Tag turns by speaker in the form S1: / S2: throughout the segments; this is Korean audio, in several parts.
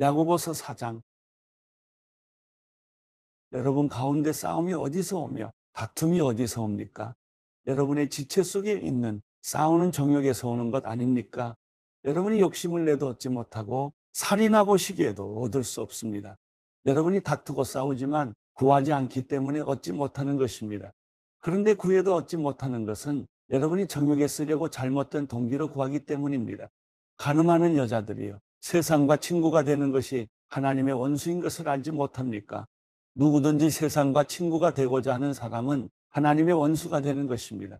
S1: 야고보서 4장. 여러분 가운데 싸움이 어디서 오며 다툼이 어디서 옵니까? 여러분의 지체 속에 있는 싸우는 정욕에서 오는 것 아닙니까? 여러분이 욕심을 내도 얻지 못하고 살인하고 시기에도 얻을 수 없습니다. 여러분이 다투고 싸우지만 구하지 않기 때문에 얻지 못하는 것입니다. 그런데 구해도 얻지 못하는 것은 여러분이 정욕에 쓰려고 잘못된 동기로 구하기 때문입니다. 가늠하는 여자들이요. 세상과 친구가 되는 것이 하나님의 원수인 것을 알지 못합니까? 누구든지 세상과 친구가 되고자 하는 사람은 하나님의 원수가 되는 것입니다.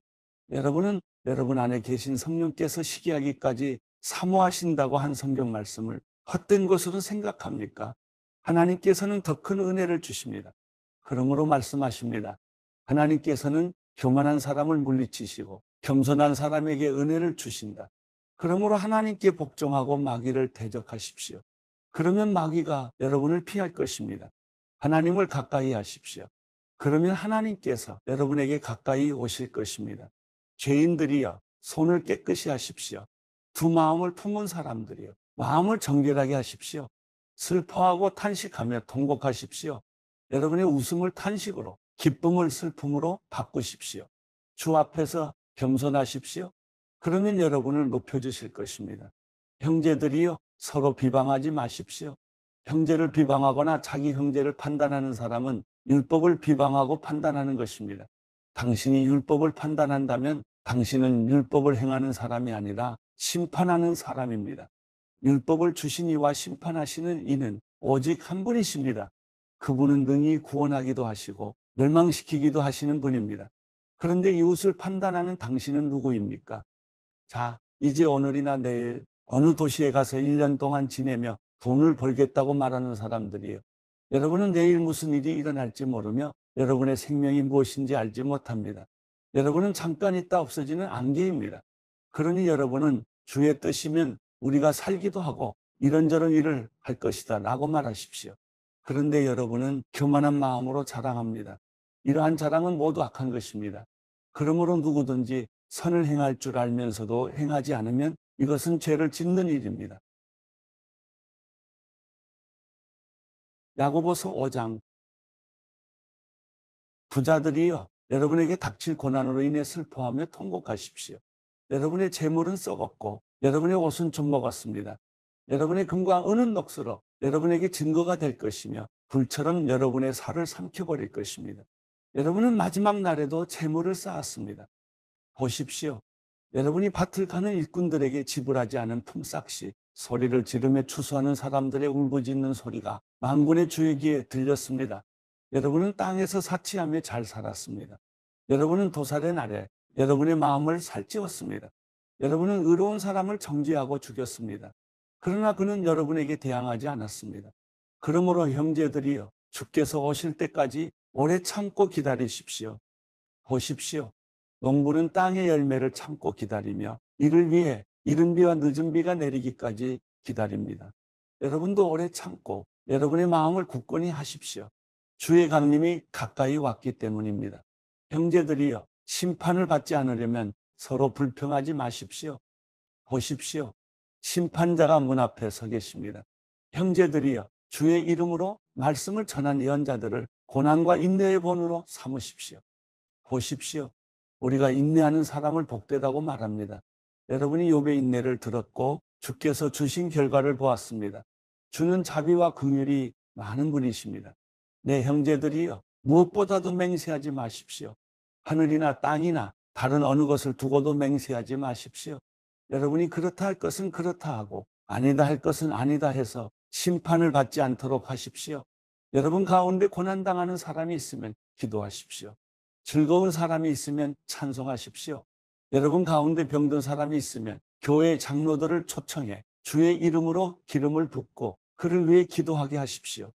S1: 여러분은 여러분 안에 계신 성령께서 시기하기까지 사모하신다고 한 성경 말씀을 헛된 것으로 생각합니까? 하나님께서는 더 큰 은혜를 주십니다. 그러므로 말씀하십니다. 하나님께서는 교만한 사람을 물리치시고 겸손한 사람에게 은혜를 주신다. 그러므로 하나님께 복종하고 마귀를 대적하십시오. 그러면 마귀가 여러분을 피할 것입니다. 하나님을 가까이 하십시오. 그러면 하나님께서 여러분에게 가까이 오실 것입니다. 죄인들이여 손을 깨끗이 하십시오. 두 마음을 품은 사람들이여 마음을 정결하게 하십시오. 슬퍼하고 탄식하며 통곡하십시오. 여러분의 웃음을 탄식으로 기쁨을 슬픔으로 바꾸십시오. 주 앞에서 겸손하십시오. 그러면 여러분을 높여주실 것입니다. 형제들이요, 서로 비방하지 마십시오. 형제를 비방하거나 자기 형제를 판단하는 사람은 율법을 비방하고 판단하는 것입니다. 당신이 율법을 판단한다면 당신은 율법을 행하는 사람이 아니라 심판하는 사람입니다. 율법을 주신 이와 심판하시는 이는 오직 한 분이십니다. 그분은 능히 구원하기도 하시고 멸망시키기도 하시는 분입니다. 그런데 이웃을 판단하는 당신은 누구입니까? 자, 이제 오늘이나 내일 어느 도시에 가서 1년 동안 지내며 돈을 벌겠다고 말하는 사람들이에요. 여러분은 내일 무슨 일이 일어날지 모르며 여러분의 생명이 무엇인지 알지 못합니다. 여러분은 잠깐 있다 없어지는 안개입니다. 그러니 여러분은 주의 뜻이면 우리가 살기도 하고 이런저런 일을 할 것이다 라고 말하십시오. 그런데 여러분은 교만한 마음으로 자랑합니다. 이러한 자랑은 모두 악한 것입니다. 그러므로 누구든지 선을 행할 줄 알면서도 행하지 않으면 이것은 죄를 짓는 일입니다. 야고보서 5장 부자들이요 여러분에게 닥칠 고난으로 인해 슬퍼하며 통곡하십시오. 여러분의 재물은 썩었고 여러분의 옷은 좀먹었습니다 여러분의 금과 은은 녹슬어 여러분에게 증거가 될 것이며 불처럼 여러분의 살을 삼켜버릴 것입니다. 여러분은 마지막 날에도 재물을 쌓았습니다. 보십시오. 여러분이 밭을 가는 일꾼들에게 지불하지 않은 품삯이 소리를 지르며 추수하는 사람들의 울부짖는 소리가 만군의 주의기에 들렸습니다. 여러분은 땅에서 사치하며 잘 살았습니다. 여러분은 도살의 날에 여러분의 마음을 살찌웠습니다. 여러분은 의로운 사람을 정죄하고 죽였습니다. 그러나 그는 여러분에게 대항하지 않았습니다. 그러므로 형제들이여 주께서 오실 때까지 오래 참고 기다리십시오. 보십시오. 농부는 땅의 열매를 참고 기다리며 이를 위해 이른 비와 늦은 비가 내리기까지 기다립니다. 여러분도 오래 참고 여러분의 마음을 굳건히 하십시오. 주의 강림이 가까이 왔기 때문입니다. 형제들이여 심판을 받지 않으려면 서로 불평하지 마십시오. 보십시오. 심판자가 문 앞에 서 계십니다. 형제들이여 주의 이름으로 말씀을 전한 예언자들을 고난과 인내의 본으로 삼으십시오. 보십시오. 우리가 인내하는 사람을 복되다고 말합니다. 여러분이 욥의 인내를 들었고 주께서 주신 결과를 보았습니다. 주는 자비와 긍휼이 많은 분이십니다. 내 형제들이여 무엇보다도 맹세하지 마십시오. 하늘이나 땅이나 다른 어느 것을 두고도 맹세하지 마십시오. 여러분이 그렇다 할 것은 그렇다 하고 아니다 할 것은 아니다 해서 심판을 받지 않도록 하십시오. 여러분 가운데 고난당하는 사람이 있으면 기도하십시오. 즐거운 사람이 있으면 찬송하십시오. 여러분 가운데 병든 사람이 있으면 교회 장로들을 초청해 주의 이름으로 기름을 붓고 그를 위해 기도하게 하십시오.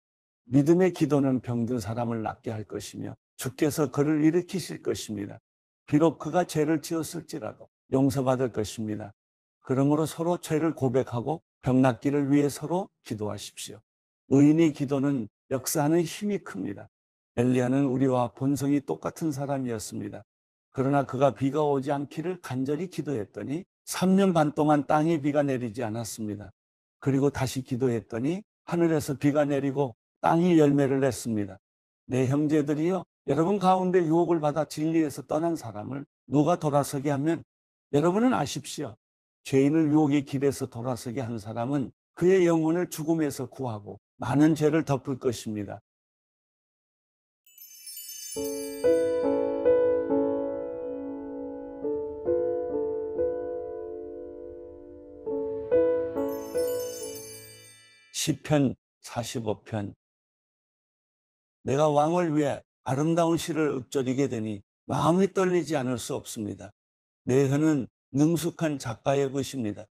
S1: 믿음의 기도는 병든 사람을 낫게 할 것이며 주께서 그를 일으키실 것입니다. 비록 그가 죄를 지었을지라도 용서받을 것입니다. 그러므로 서로 죄를 고백하고 병낫기를 위해 서로 기도하십시오. 의인의 기도는 역사하는 힘이 큽니다. 엘리야는 우리와 본성이 똑같은 사람이었습니다. 그러나 그가 비가 오지 않기를 간절히 기도했더니 3년 반 동안 땅에 비가 내리지 않았습니다. 그리고 다시 기도했더니 하늘에서 비가 내리고 땅이 열매를 냈습니다. 내 형제들이여 여러분 가운데 유혹을 받아 진리에서 떠난 사람을 누가 돌아서게 하면 여러분은 아십시오. 죄인을 유혹의 길에서 돌아서게 한 사람은 그의 영혼을 죽음에서 구하고 많은 죄를 덮을 것입니다. 시편 45편 내가 왕을 위해 아름다운 시를 읊조리게 되니 마음이 떨리지 않을 수 없습니다. 내 혀는 능숙한 작가의 것입니다.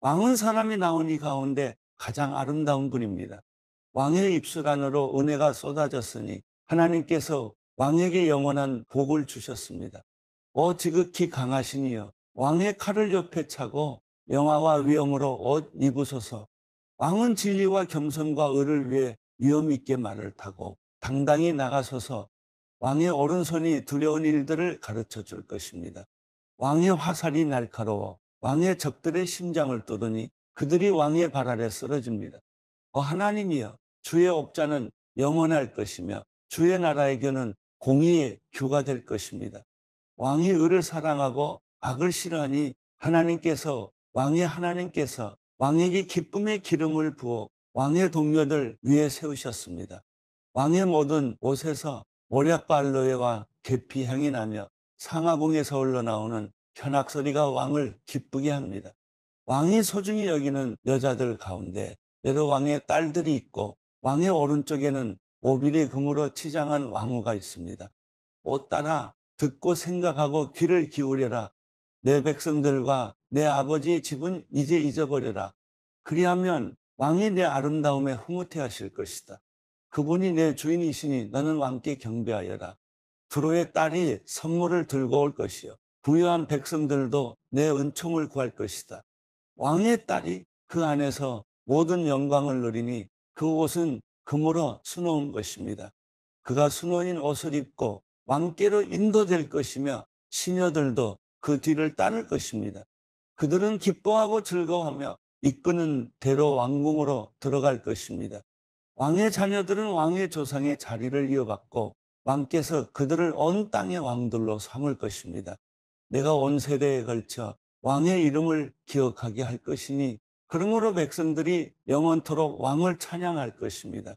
S1: 왕은 사람이 나온 이 가운데 가장 아름다운 분입니다. 왕의 입술 안으로 은혜가 쏟아졌으니 하나님께서 왕에게 영원한 복을 주셨습니다. 어 지극히 강하시니요 왕의 칼을 옆에 차고 영화와 위엄으로 옷 입으소서 왕은 진리와 겸손과 의를 위해 위험 있게 말을 타고 당당히 나가서서 왕의 오른손이 두려운 일들을 가르쳐 줄 것입니다. 왕의 화살이 날카로워 왕의 적들의 심장을 뚫으니 그들이 왕의 발 아래 쓰러집니다. 어, 하나님이여 주의 업자는 영원할 것이며 주의 나라에게는 공의의 규가 될 것입니다. 왕이 의를 사랑하고 악을 싫어하니 하나님께서 왕의 하나님께서 왕에게 기쁨의 기름을 부어 왕의 동료들 위에 세우셨습니다. 왕의 모든 옷에서 모략발로에와 계피향이 나며 상하봉에서 흘러나오는 현악소리가 왕을 기쁘게 합니다. 왕이 소중히 여기는 여자들 가운데 여러 왕의 딸들이 있고 왕의 오른쪽에는 오비리 금으로 치장한 왕후가 있습니다. 옷 따라 듣고 생각하고 귀를 기울여라 내 백성들과 내 아버지의 집은 이제 잊어버려라. 그리하면 왕이 내 아름다움에 흐뭇해 하실 것이다. 그분이 내 주인이시니 너는 왕께 경배하여라. 두로의 딸이 선물을 들고 올 것이요. 부유한 백성들도 내 은총을 구할 것이다. 왕의 딸이 그 안에서 모든 영광을 누리니 그 옷은 금으로 수놓은 것입니다. 그가 수놓인 옷을 입고 왕께로 인도될 것이며 시녀들도 그 뒤를 따를 것입니다. 그들은 기뻐하고 즐거워하며 이끄는 대로 왕궁으로 들어갈 것입니다. 왕의 자녀들은 왕의 조상의 자리를 이어받고 왕께서 그들을 온 땅의 왕들로 삼을 것입니다. 내가 온 세대에 걸쳐 왕의 이름을 기억하게 할 것이니 그러므로 백성들이 영원토록 왕을 찬양할 것입니다.